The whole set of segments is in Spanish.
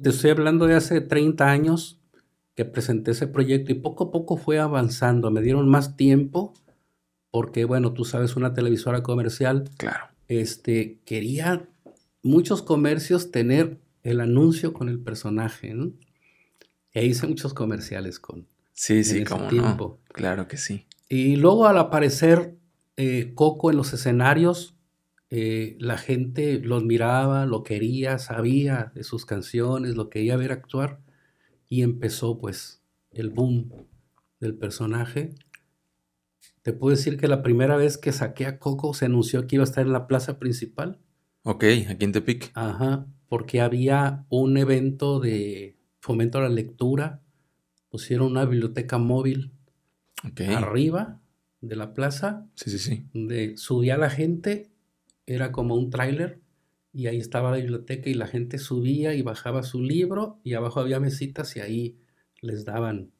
Te estoy hablando de hace 30 años que presenté ese proyecto y poco a poco fue avanzando. Me dieron más tiempo porque, bueno, tú sabes, una televisora comercial. Claro. Este, quería muchos comercios tener el anuncio con el personaje, ¿no? E hice muchos comerciales con. Sí, sí, como tiempo. no. Claro que sí. Y luego al aparecer eh, Coco en los escenarios, eh, la gente los miraba, lo quería, sabía de sus canciones, lo quería ver actuar y empezó pues el boom del personaje. Te puedo decir que la primera vez que saqué a Coco se anunció que iba a estar en la plaza principal. Ok, aquí en Tepic. Ajá, porque había un evento de fomento a la lectura, pusieron una biblioteca móvil okay. arriba de la plaza. Sí, sí, sí. Donde subía la gente era como un tráiler y ahí estaba la biblioteca y la gente subía y bajaba su libro y abajo había mesitas y ahí les daban.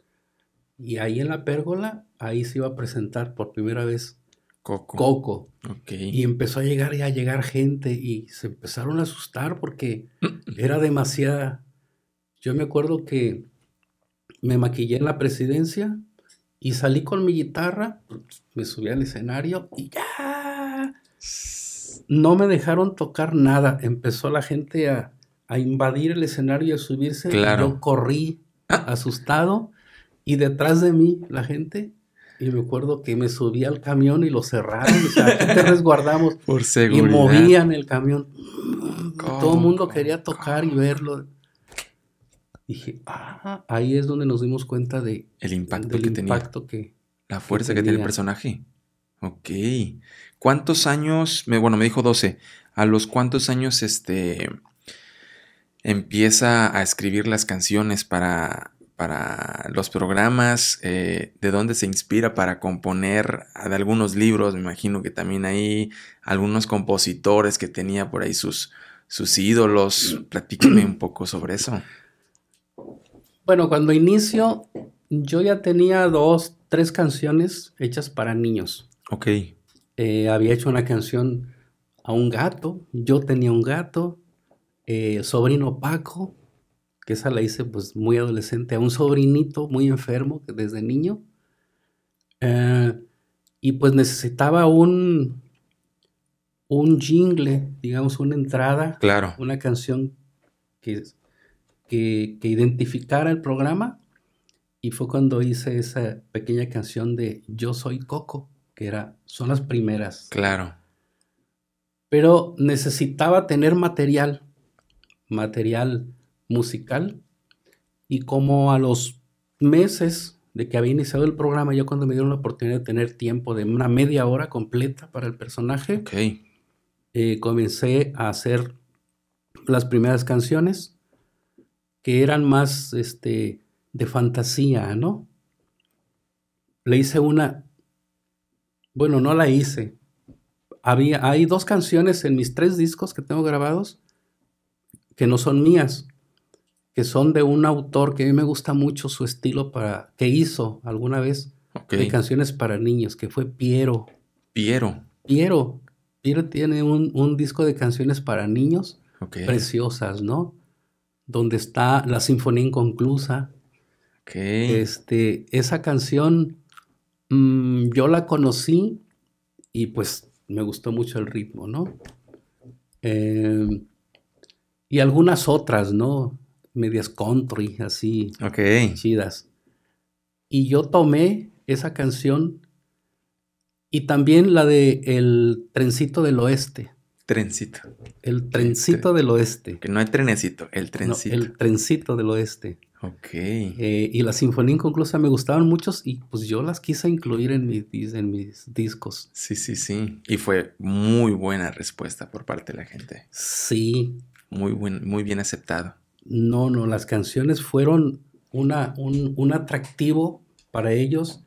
Y ahí en la pérgola, ahí se iba a presentar por primera vez Coco. Coco. Y empezó a llegar y a llegar gente y se empezaron a asustar porque era demasiada. Yo me acuerdo que me maquillé en la presidencia y salí con mi guitarra, me subí al escenario y ya no me dejaron tocar nada. Empezó la gente a, invadir el escenario y a subirse. Claro. Y yo corrí ah. asustado y detrás de mí la gente. Y me acuerdo que me subí al camión y lo cerraron. O sea, te resguardamos. Y movían el camión. Todo el mundo quería tocar y verlo. Dije, ah", ahí es donde nos dimos cuenta de... El impacto que tenía. la fuerza que tiene el personaje. Ok. ¿Cuántos años? bueno, me dijo 12. ¿A los cuántos años este empieza a escribir las canciones para, los programas? Eh, ¿De dónde se inspira para componer? Ah, de algunos libros, me imagino que también hay algunos compositores que tenía por ahí sus, sus ídolos. Platíqueme un poco sobre eso. Bueno, cuando inicio, yo ya tenía dos, tres canciones hechas para niños. Ok. Eh, había hecho una canción a un gato. Yo tenía un gato. Eh, sobrino Paco, que esa la hice pues muy adolescente, a un sobrinito muy enfermo desde niño. Eh, y pues necesitaba un, un jingle, digamos, una entrada. Claro. Una canción que, que identificara el programa. Y fue cuando hice esa pequeña canción de Yo soy Coco que era, son las primeras. Claro. Pero necesitaba tener material, material musical. Y como a los meses de que había iniciado el programa, yo cuando me dieron la oportunidad de tener tiempo de una media hora completa para el personaje, eh, comencé a hacer las primeras canciones que eran más este, de fantasía, ¿no? Le hice una bueno, no la hice. Había, hay dos canciones en mis tres discos que tengo grabados que no son mías, que son de un autor que a mí me gusta mucho su estilo para que hizo alguna vez de canciones para niños, que fue Piero. Piero. Piero. Piero tiene un, disco de canciones para niños preciosas, ¿no? Donde está la sinfonía inconclusa. Okay. Este, esa canción Mm, yo la conocí y pues me gustó mucho el ritmo, ¿no? Eh, y algunas otras, ¿no? Medias country, así. ok Chidas. Y yo tomé esa canción y también la de El Trencito del Oeste. Trencito. El Trencito del Oeste. Que no hay trenecito, el trencito. el Trencito del Oeste. Ok. Eh, y la Sinfonía Inconclusa me gustaban muchos y pues yo las quise incluir en, mi, en mis discos. Sí, sí, sí. Y fue muy buena respuesta por parte de la gente. Sí. Muy, muy bien aceptado. No, no, las canciones fueron una, un, un atractivo para ellos